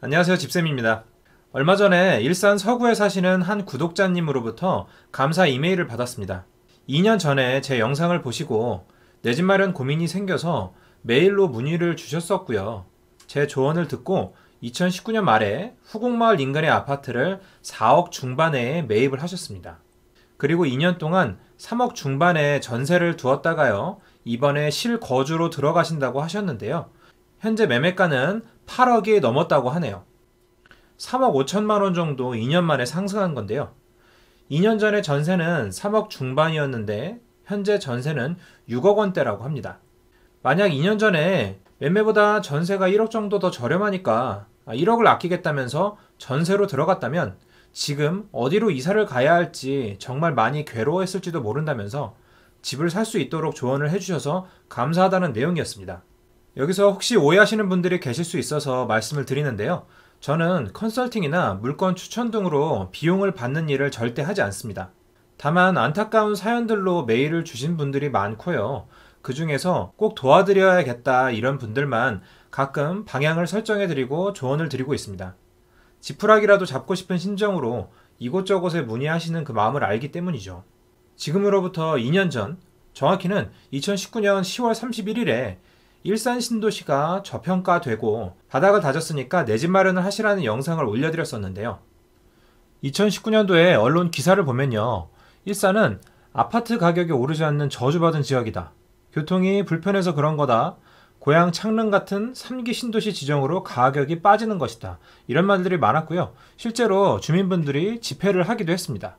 안녕하세요. 집쌤입니다. 얼마 전에 일산 서구에 사시는 한 구독자님으로부터 감사 이메일을 받았습니다. 2년 전에 제 영상을 보시고 내 집 마련 고민이 생겨서 메일로 문의를 주셨었고요. 제 조언을 듣고 2019년 말에 후곡마을 인근의 아파트를 4억 중반에 매입을 하셨습니다. 그리고 2년 동안 3억 중반에 전세를 두었다가요. 이번에 실거주로 들어가신다고 하셨는데요. 현재 매매가는 8억이 넘었다고 하네요. 3억 5천만 원 정도 2년 만에 상승한 건데요. 2년 전에 전세는 3억 중반이었는데 현재 전세는 6억 원대라고 합니다. 만약 2년 전에 매매보다 전세가 1억 정도 더 저렴하니까 1억을 아, 아끼겠다면서 전세로 들어갔다면 지금 어디로 이사를 가야 할지 정말 많이 괴로워했을지도 모른다면서 집을 살 수 있도록 조언을 해주셔서 감사하다는 내용이었습니다. 여기서 혹시 오해하시는 분들이 계실 수 있어서 말씀을 드리는데요. 저는 컨설팅이나 물건 추천 등으로 비용을 받는 일을 절대 하지 않습니다. 다만 안타까운 사연들로 메일을 주신 분들이 많고요. 그 중에서 꼭 도와드려야겠다 이런 분들만 가끔 방향을 설정해드리고 조언을 드리고 있습니다. 지푸라기라도 잡고 싶은 심정으로 이곳저곳에 문의하시는 그 마음을 알기 때문이죠. 지금으로부터 2년 전, 정확히는 2019년 10월 31일에 일산 신도시가 저평가되고 바닥을 다졌으니까 내 집 마련을 하시라는 영상을 올려드렸었는데요. 2019년도에 언론 기사를 보면요. 일산은 아파트 가격이 오르지 않는 저주받은 지역이다. 교통이 불편해서 그런 거다. 고향 창릉 같은 3기 신도시 지정으로 가격이 빠지는 것이다. 이런 말들이 많았고요. 실제로 주민분들이 집회를 하기도 했습니다.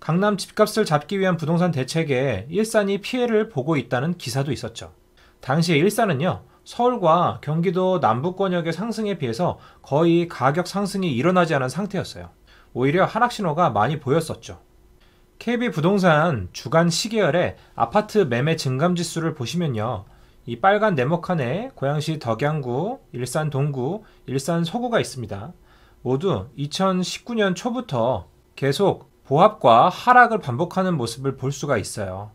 강남 집값을 잡기 위한 부동산 대책에 일산이 피해를 보고 있다는 기사도 있었죠. 당시 일산은요. 서울과 경기도 남부권역의 상승에 비해서 거의 가격 상승이 일어나지 않은 상태였어요. 오히려 하락 신호가 많이 보였었죠. KB 부동산 주간 시계열의 아파트 매매 증감 지수를 보시면요. 이 빨간 네모칸에 고양시 덕양구, 일산 동구, 일산 서구가 있습니다. 모두 2019년 초부터 계속 보합과 하락을 반복하는 모습을 볼 수가 있어요.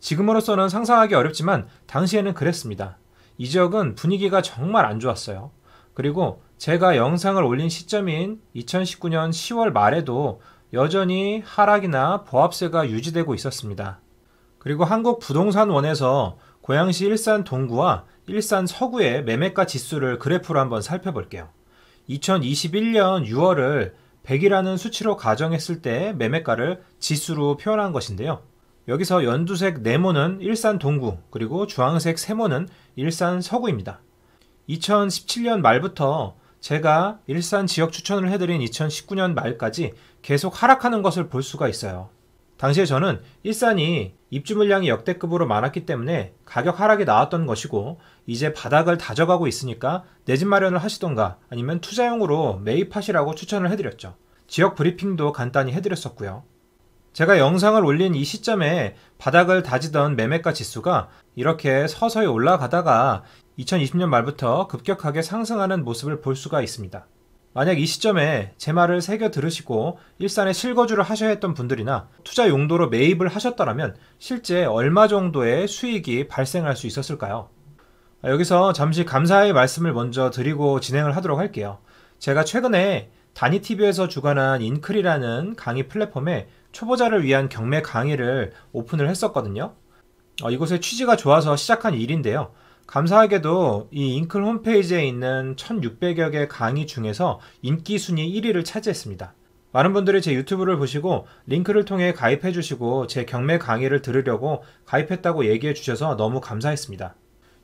지금으로서는 상상하기 어렵지만 당시에는 그랬습니다. 이 지역은 분위기가 정말 안 좋았어요. 그리고 제가 영상을 올린 시점인 2019년 10월 말에도 여전히 하락이나 보합세가 유지되고 있었습니다. 그리고 한국 부동산원에서 고양시 일산 동구와 일산 서구의 매매가 지수를 그래프로 한번 살펴볼게요. 2021년 6월을 100이라는 수치로 가정했을 때 매매가를 지수로 표현한 것인데요. 여기서 연두색 네모는 일산 동구, 그리고 주황색 세모는 일산 서구입니다. 2017년 말부터 제가 일산 지역 추천을 해드린 2019년 말까지 계속 하락하는 것을 볼 수가 있어요. 당시에 저는 일산이 입주 물량이 역대급으로 많았기 때문에 가격 하락이 나왔던 것이고 이제 바닥을 다져가고 있으니까 내 집 마련을 하시던가 아니면 투자용으로 매입하시라고 추천을 해드렸죠. 지역 브리핑도 간단히 해드렸었고요. 제가 영상을 올린 이 시점에 바닥을 다지던 매매가 지수가 이렇게 서서히 올라가다가 2020년 말부터 급격하게 상승하는 모습을 볼 수가 있습니다. 만약 이 시점에 제 말을 새겨 들으시고 일산에 실거주를 하셔야 했던 분들이나 투자 용도로 매입을 하셨다면 실제 얼마 정도의 수익이 발생할 수 있었을까요? 여기서 잠시 감사의 말씀을 먼저 드리고 진행을 하도록 할게요. 제가 최근에 다니TV에서 주관한 인클이라는 강의 플랫폼에 초보자를 위한 경매 강의를 오픈을 했었거든요. 어, 이곳의 취지가 좋아서 시작한 일인데요. 감사하게도 이 잉클 홈페이지에 있는 1600여 개 강의 중에서 인기 순위 1위를 차지했습니다. 많은 분들이 제 유튜브를 보시고 링크를 통해 가입해 주시고 제 경매 강의를 들으려고 가입했다고 얘기해 주셔서 너무 감사했습니다.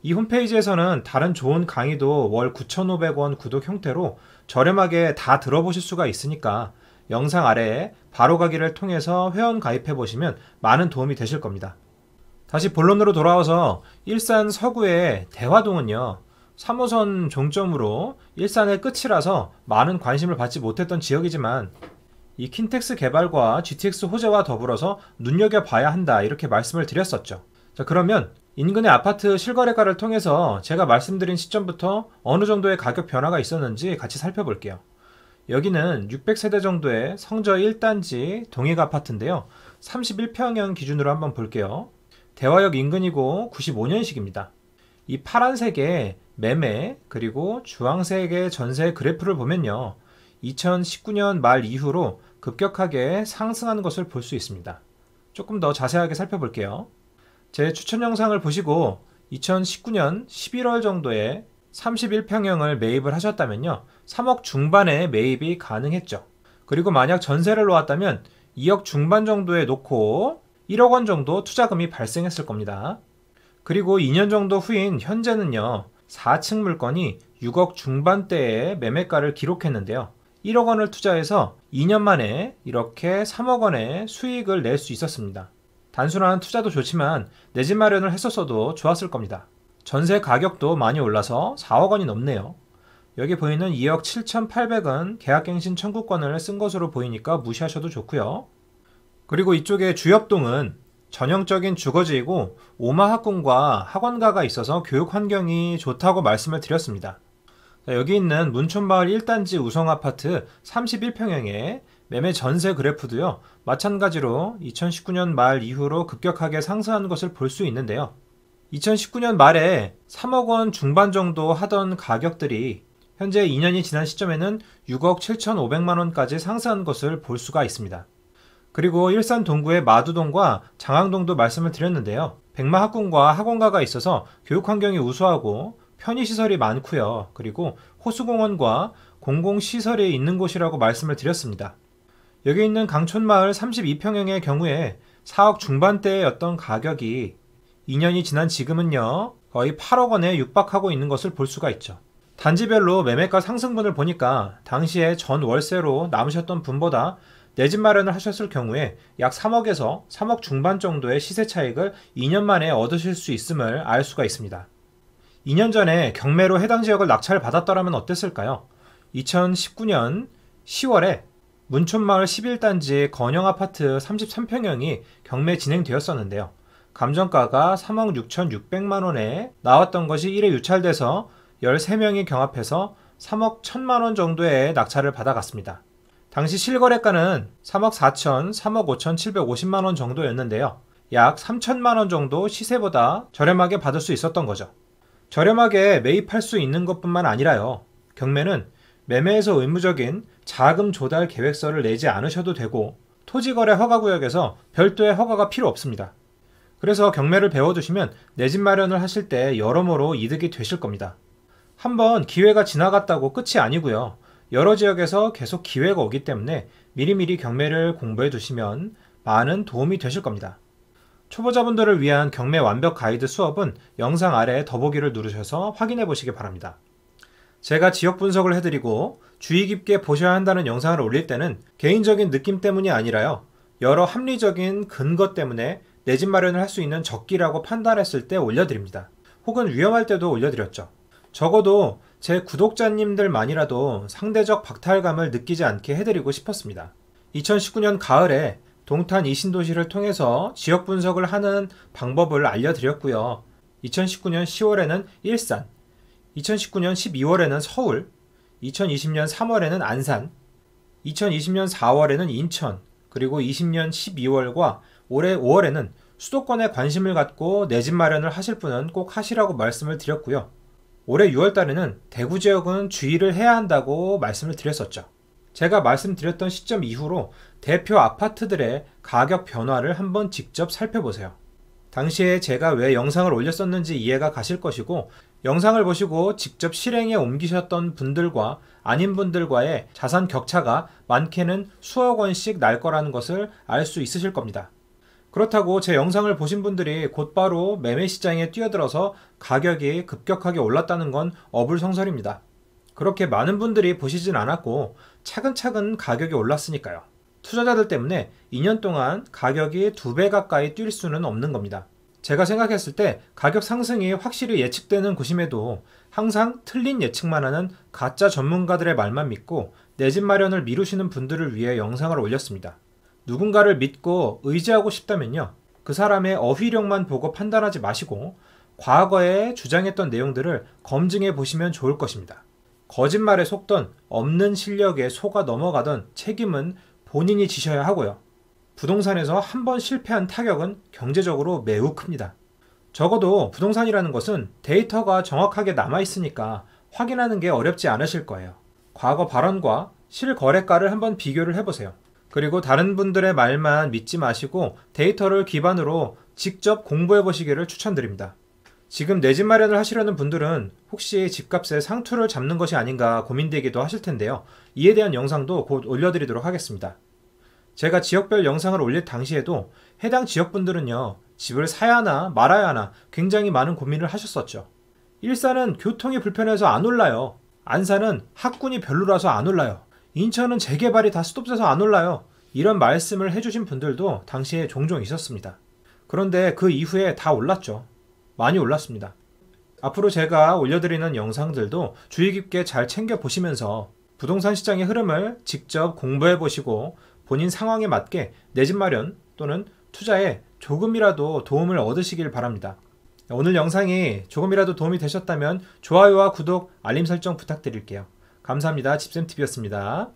이 홈페이지에서는 다른 좋은 강의도 월 9,500원 구독 형태로 저렴하게 다 들어보실 수가 있으니까 영상 아래에 바로가기를 통해서 회원 가입해 보시면 많은 도움이 되실 겁니다. 다시 본론으로 돌아와서 일산 서구의 대화동은요. 3호선 종점으로 일산의 끝이라서 많은 관심을 받지 못했던 지역이지만 이 킨텍스 개발과 GTX 호재와 더불어서 눈여겨봐야 한다 이렇게 말씀을 드렸었죠. 자 그러면 인근의 아파트 실거래가를 통해서 제가 말씀드린 시점부터 어느 정도의 가격 변화가 있었는지 같이 살펴볼게요. 여기는 600세대 정도의 성저 1단지 동익 아파트인데요. 31평형 기준으로 한번 볼게요. 대화역 인근이고 95년식입니다. 이 파란색의 매매 그리고 주황색의 전세 그래프를 보면요. 2019년 말 이후로 급격하게 상승하는 것을 볼 수 있습니다. 조금 더 자세하게 살펴볼게요. 제 추천 영상을 보시고 2019년 11월 정도에 31평형을 매입을 하셨다면요. 3억 중반에 매입이 가능했죠. 그리고 만약 전세를 놓았다면 2억 중반 정도에 놓고 1억 원 정도 투자금이 발생했을 겁니다. 그리고 2년 정도 후인 현재는요. 4층 물건이 6억 중반대에 매매가를 기록했는데요. 1억 원을 투자해서 2년 만에 이렇게 3억 원의 수익을 낼 수 있었습니다. 단순한 투자도 좋지만 내 집 마련을 했었어도 좋았을 겁니다. 전세 가격도 많이 올라서 4억 원이 넘네요. 여기 보이는 2억 7,800은 계약갱신 청구권을 쓴 것으로 보이니까 무시하셔도 좋고요. 그리고 이쪽에 주협동은 전형적인 주거지이고 오마학군과 학원가가 있어서 교육 환경이 좋다고 말씀을 드렸습니다. 여기 있는 문촌마을 1단지 우성아파트 3 1평형에 매매 전세 그래프도요. 마찬가지로 2019년 말 이후로 급격하게 상승한 것을 볼 수 있는데요. 2019년 말에 3억 원 중반 정도 하던 가격들이 현재 2년이 지난 시점에는 6억 7,500만 원까지 상승한 것을 볼 수가 있습니다. 그리고 일산 동구의 마두동과 장항동도 말씀을 드렸는데요. 백마학군과 학원가가 있어서 교육 환경이 우수하고 편의시설이 많고요. 그리고 호수공원과 공공시설이 있는 곳이라고 말씀을 드렸습니다. 여기 있는 강촌마을 32평형의 경우에 4억 중반대였던 가격이 2년이 지난 지금은요, 거의 8억 원에 육박하고 있는 것을 볼 수가 있죠. 단지별로 매매가 상승분을 보니까 당시에 전 월세로 남으셨던 분보다 내 집 마련을 하셨을 경우에 약 3억에서 3억 중반 정도의 시세 차익을 2년 만에 얻으실 수 있음을 알 수가 있습니다. 2년 전에 경매로 해당 지역을 낙찰 받았더라면 어땠을까요? 2019년 10월에 문촌마을 11단지 건영 아파트 33평형이 경매 진행되었었는데요. 감정가가 3억 6,600만 원에 나왔던 것이 1회 유찰돼서 13명이 경합해서 3억 1천만 원 정도의 낙찰을 받아갔습니다. 당시 실거래가는 3억 4천, 3억 5천 750만 원 정도였는데요. 약 3천만 원 정도 시세보다 저렴하게 받을 수 있었던 거죠. 저렴하게 매입할 수 있는 것뿐만 아니라요. 경매는 매매에서 의무적인 자금 조달 계획서를 내지 않으셔도 되고 토지거래 허가구역에서 별도의 허가가 필요 없습니다. 그래서 경매를 배워두시면 내 집 마련을 하실 때 여러모로 이득이 되실 겁니다. 한번 기회가 지나갔다고 끝이 아니고요. 여러 지역에서 계속 기회가 오기 때문에 미리미리 경매를 공부해 두시면 많은 도움이 되실 겁니다. 초보자분들을 위한 경매 완벽 가이드 수업은 영상 아래 더보기를 누르셔서 확인해 보시기 바랍니다. 제가 지역 분석을 해드리고 주의 깊게 보셔야 한다는 영상을 올릴 때는 개인적인 느낌 때문이 아니라요. 여러 합리적인 근거 때문에 내집 마련을 할 수 있는 적기라고 판단했을 때 올려드립니다. 혹은 위험할 때도 올려드렸죠. 적어도 제 구독자님들만이라도 상대적 박탈감을 느끼지 않게 해드리고 싶었습니다. 2019년 가을에 동탄 이신도시를 통해서 지역 분석을 하는 방법을 알려드렸고요. 2019년 10월에는 일산, 2019년 12월에는 서울, 2020년 3월에는 안산, 2020년 4월에는 인천, 그리고 20년 12월과 올해 5월에는 수도권에 관심을 갖고 내 집 마련을 하실 분은 꼭 하시라고 말씀을 드렸고요. 올해 6월 달에는 대구 지역은 주의를 해야 한다고 말씀을 드렸었죠. 제가 말씀드렸던 시점 이후로 대표 아파트들의 가격 변화를 한번 직접 살펴보세요. 당시에 제가 왜 영상을 올렸었는지 이해가 가실 것이고 영상을 보시고 직접 실행에 옮기셨던 분들과 아닌 분들과의 자산 격차가 많게는 수억 원씩 날 거라는 것을 알 수 있으실 겁니다. 그렇다고 제 영상을 보신 분들이 곧바로 매매 시장에 뛰어들어서 가격이 급격하게 올랐다는 건 어불성설입니다. 그렇게 많은 분들이 보시진 않았고 차근차근 가격이 올랐으니까요. 투자자들 때문에 2년 동안 가격이 두 배 가까이 뛸 수는 없는 겁니다. 제가 생각했을 때 가격 상승이 확실히 예측되는 곳임에도 항상 틀린 예측만 하는 가짜 전문가들의 말만 믿고 내 집 마련을 미루시는 분들을 위해 영상을 올렸습니다. 누군가를 믿고 의지하고 싶다면요. 그 사람의 어휘력만 보고 판단하지 마시고 과거에 주장했던 내용들을 검증해 보시면 좋을 것입니다. 거짓말에 속던 없는 실력에 속아 넘어가던 책임은 본인이 지셔야 하고요. 부동산에서 한 번 실패한 타격은 경제적으로 매우 큽니다. 적어도 부동산이라는 것은 데이터가 정확하게 남아있으니까 확인하는 게 어렵지 않으실 거예요. 과거 발언과 실거래가를 한번 비교를 해보세요. 그리고 다른 분들의 말만 믿지 마시고 데이터를 기반으로 직접 공부해 보시기를 추천드립니다. 지금 내 집 마련을 하시려는 분들은 혹시 집값에 상투를 잡는 것이 아닌가 고민되기도 하실 텐데요. 이에 대한 영상도 곧 올려드리도록 하겠습니다. 제가 지역별 영상을 올릴 당시에도 해당 지역분들은요, 집을 사야 하나 말아야 하나 굉장히 많은 고민을 하셨었죠. 일산은 교통이 불편해서 안 올라요. 안산은 학군이 별로라서 안 올라요. 인천은 재개발이 다 스톱돼서 안 올라요. 이런 말씀을 해주신 분들도 당시에 종종 있었습니다. 그런데 그 이후에 다 올랐죠. 많이 올랐습니다. 앞으로 제가 올려드리는 영상들도 주의 깊게 잘 챙겨보시면서 부동산 시장의 흐름을 직접 공부해보시고 본인 상황에 맞게 내 집 마련 또는 투자에 조금이라도 도움을 얻으시길 바랍니다. 오늘 영상이 조금이라도 도움이 되셨다면 좋아요와 구독, 알림 설정 부탁드릴게요. 감사합니다. 집쌤TV였습니다.